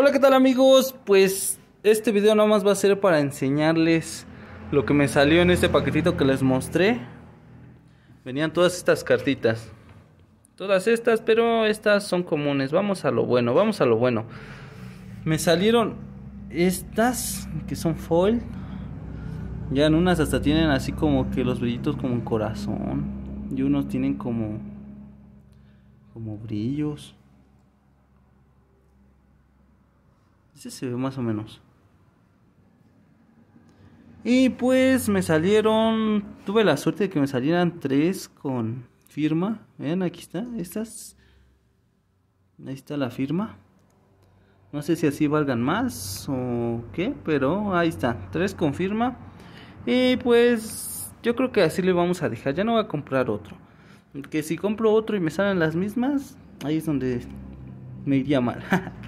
Hola, ¿qué tal amigos? Pues este video nada más va a ser para enseñarles lo que me salió en este paquetito que les mostré. Venían todas estas cartitas. Todas estas, pero estas son comunes. Vamos a lo bueno, vamos a lo bueno. Me salieron estas que son foil. Ya en unas hasta tienen así como que los brillitos como un corazón. Y unos tienen como como brillos. Este se ve más o menos. Y pues me salieron, tuve la suerte de que me salieran tres con firma. Vean, aquí está, estas. Ahí está la firma. No sé si así valgan más o qué, pero ahí está, tres con firma. Y pues yo creo que así le vamos a dejar, ya no voy a comprar otro. Porque si compro otro y me salen las mismas, ahí es donde me iría mal.